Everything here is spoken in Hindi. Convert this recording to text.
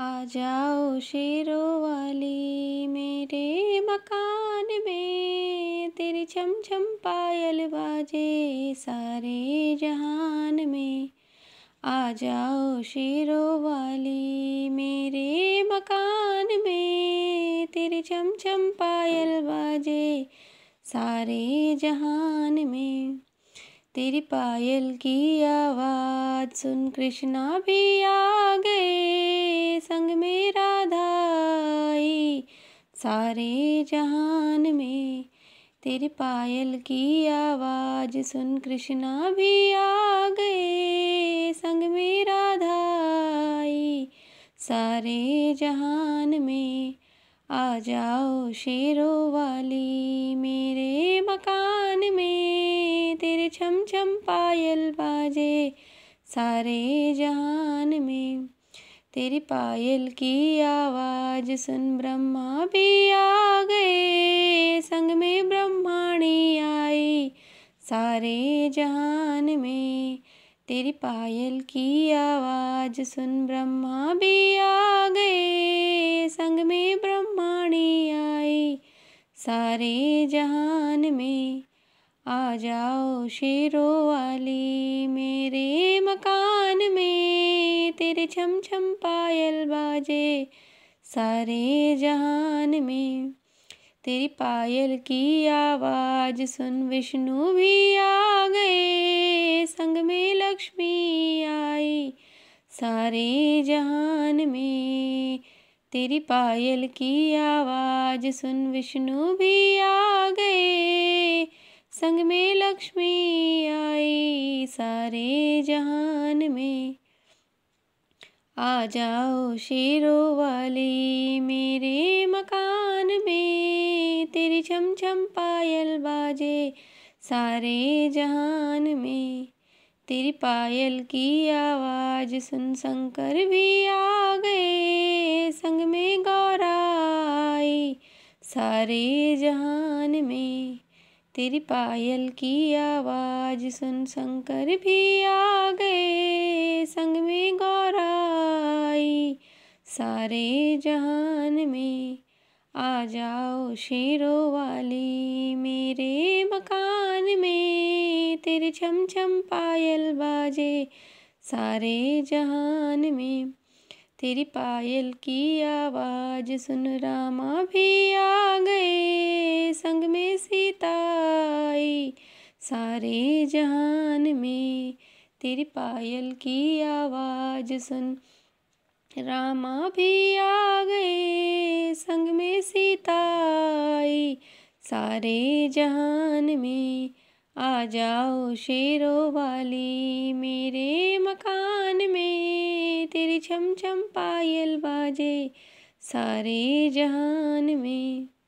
आ जाओ शेरों वाली मेरे मकान में तेरी छम छम पायल बाजे सारे जहान में आ जाओ शेरों वाली मेरे मकान में तेरी छम छम पायल बाजे सारे जहान में तेरी पायल की आवाज़ सुन कृष्णा भी आ गए संग में राधा आई सारे जहान में तेरी पायल की आवाज़ सुन कृष्णा भी आ गए संग में राधा आई सारे जहान में आ जाओ शेरों वाली मेरे मकान छम छम पायल बाजे सारे जहान में तेरी पायल की आवाज सुन ब्रह्मा भी आ गए संग में ब्रह्माणी आई सारे जहान में तेरी पायल की आवाज सुन ब्रह्मा भी आ गए संग में ब्रह्माणी आई सारे जहान में आ जाओ शेरों वाली मेरे मकान में तेरे छम छम पायल बाजे सारे जहान में तेरी पायल की आवाज़ सुन विष्णु भी आ गए संग में लक्ष्मी आई सारे जहान में तेरी पायल की आवाज़ सुन विष्णु भी आ गए संग में लक्ष्मी आई सारे जहान में आ जाओ शेरों वाली मेरे मकान में तेरी छम छम पायल बाजे सारे जहान में तेरी पायल की आवाज़ सुन शंकर भी आ गए संग में गौरा आई सारे जहान में तेरी पायल की आवाज सुन शंकर भी आ गए संग में गौराई सारे जहान में आ जाओ शेरों वाली मेरे मकान में तेरे छम छम पायल बाजे सारे जहान में तेरी पायल की आवाज़ सुन रामा भी सारे जहान में तेरी पायल की आवाज़ सुन रामा भी आ गए संग में सीता आई सारे जहान में आ जाओ शेरों वाली मेरे मकान में तेरी छम छम पायल बाजे सारे जहान में